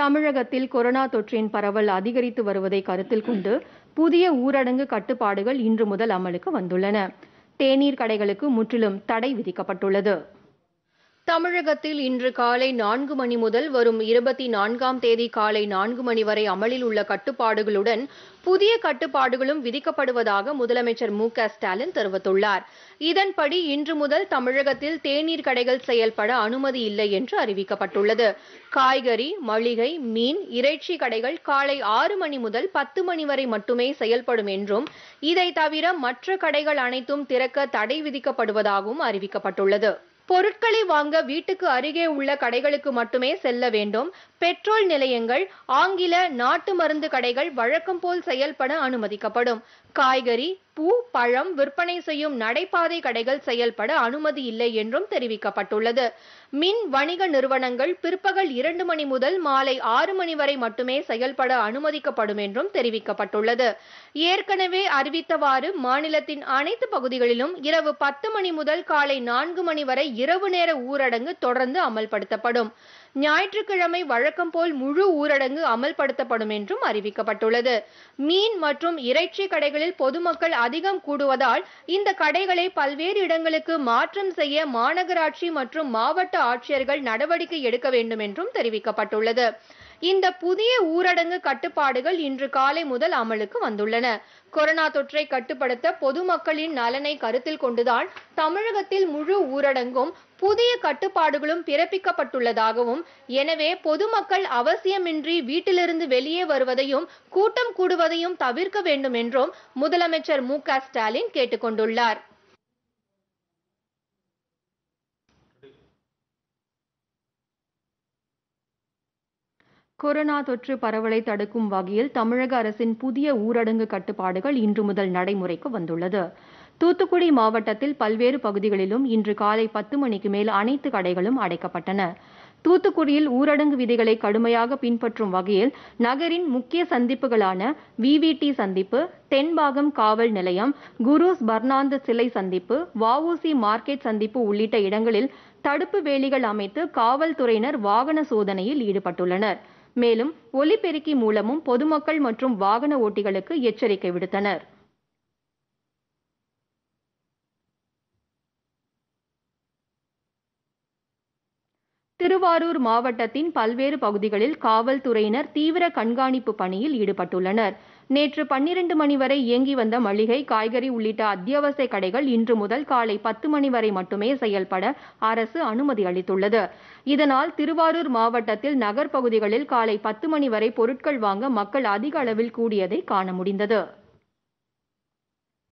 தமிழகத்தில் கொரோனா தொற்றின் பரவல் அதிகரித்து வருவதை கருத்தில் கொண்டு புதிய ஊரடங்கு கட்டுப்பாடுகள் இன்று முதல் அமலுக்கு வந்துள்ளன தேநீர் கடைகளுக்கு முற்றிலும் தடை விதிக்கப்பட்டுள்ளது தமிழகத்தில் இன்று காலை நான்கு மணி முதல் வரும் இருபத்தி நான்காம் தேதி காலை நான்கு மணி வரை அமலில் உள்ள கட்டுப்பாடுகளுடன் புதிய கட்டுப்பாடுகளும் விதிக்கப்படுவதாக முதலமைச்சர் மு ஸ்டாலின் தெரிவித்துள்ளார் இதன்படி இன்று முதல் தமிழகத்தில் தேநீர் கடைகள் செயல்பட அனுமதி இல்லை என்று அறிவிக்கப்பட்டுள்ளது காய்கறி மளிகை மீன் இறைச்சி கடைகள் காலை ஆறு மணி முதல் பத்து மணி வரை மட்டுமே செயல்படும் என்றும் இதை தவிர மற்ற கடைகள் அனைத்தும் திறக்க தடை விதிக்கப்படுவதாகவும் அறிவிக்கப்பட்டுள்ளது பொருட்களை வாங்க வீட்டுக்கு அருகே உள்ள கடைகளுக்கு மட்டுமே செல்ல வேண்டும் பெட்ரோல் நிலையங்கள் ஆங்கில நாட்டு மருந்து கடைகள் வழக்கம் போல் செயல்பட அனுமதிக்கப்படும் காய்கறி பூ பழம் விற்பனை செய்யும் நடைபாதை கடைகள் செயல்பட அனுமதி இல்லை என்றும் தெரிவிக்கப்பட்டுள்ளது மின் வணிக நிறுவனங்கள் பிற்பகல் இரண்டு மணி முதல் மாலை ஆறு மணி வரை மட்டுமே செயல்பட அனுமதிக்கப்படும் என்றும் தெரிவிக்கப்பட்டுள்ளது ஏற்கனவே அறிவித்தவாறு மாநிலத்தின் அனைத்து பகுதிகளிலும் இரவு பத்து மணி முதல் காலை நான்கு மணி வரை இரவு நேர ஊரடங்கு தொடர்ந்து அமல்படுத்தப்படும் ஞாயிற்றுக்கிழமை வழக்கம் போல் முழு ஊரடங்கு அமல்படுத்தப்படும் என்றும் அறிவிக்கப்பட்டுள்ளது மீன் மற்றும் இறைச்சி கடைகளில் பொதுமக்கள் அதிகம் கூடுவதால் இந்த கடைகளை பல்வேறு இடங்களுக்கு மாற்றம் செய்ய மாநகராட்சி மற்றும் மாவட்ட ஆட்சியர்கள் நடவடிக்கை எடுக்க வேண்டும் என்றும் தெரிவிக்கப்பட்டுள்ளது இந்த புதிய ஊரடங்கு கட்டுப்பாடுகள் இன்று காலை முதல் அமலுக்கு வந்துள்ளன கொரோனா தொற்றை கட்டுப்படுத்த பொதுமக்களின் நலனை கருத்தில் கொண்டுதான் தமிழகத்தில் முழு ஊரடங்கும் புதிய கட்டுப்பாடுகளும் பிறப்பிக்கப்பட்டுள்ளதாகவும் எனவே பொதுமக்கள் அவசியமின்றி வீட்டிலிருந்து வெளியே வருவதையும் கூட்டம் கூடுவதையும் தவிர்க்க வேண்டும் என்றும் முதலமைச்சர் மு க ஸ்டாலின் கேட்டுக்கொண்டுள்ளார் கொரோனா தொற்று பரவலை தடுக்கும் வகையில் தமிழக அரசின் புதிய ஊரடங்கு கட்டுப்பாடுகள் இன்று முதல் நடைமுறைக்கு வந்துள்ளது தூத்துக்குடி மாவட்டத்தில் பல்வேறு பகுதிகளிலும் இன்று காலை பத்து மணிக்கு மேல் அனைத்து கடைகளும் அடைக்கப்பட்டன தூத்துக்குடியில் ஊரடங்கு விதிகளை கடுமையாக பின்பற்றும் வகையில் நகரின் முக்கிய சந்திப்புகளான விவிடி சந்திப்பு தென்பாகம் காவல் நிலையம் குருஸ் பர்னாந்து சிலை சந்திப்பு வஉசி மார்க்கெட் சந்திப்பு உள்ளிட்ட இடங்களில் தடுப்பு வேலிகள் அமைத்து காவல்துறையினர் வாகன சோதனையில் ஈடுபட்டுள்ளனர் மேலும் ஒலிபெருக்கி மூலமும் பொதுமக்கள் மற்றும் வாகன ஓட்டிகளுக்கு எச்சரிக்கை விடுத்தனர் திருவாரூர் மாவட்டத்தின் பல்வேறு பகுதிகளில் காவல்துறையினர் தீவிர கண்காணிப்பு பணியில் ஈடுபட்டுள்ளனர் நேற்று பன்னிரண்டு மணி வரை இயங்கி வந்த மளிகை காய்கறி உள்ளிட்ட அத்தியாவசிய கடைகள் இன்று முதல் காலை பத்து மணி வரை மட்டுமே செயல்பட அரசு அனுமதி அளித்துள்ளது இதனால் திருவாரூர் மாவட்டத்தில் நகர்ப்பகுதிகளில் காலை பத்து மணி வரை பொருட்கள் வாங்க மக்கள் அதிக அளவில் கூடியதை காண முடிந்தது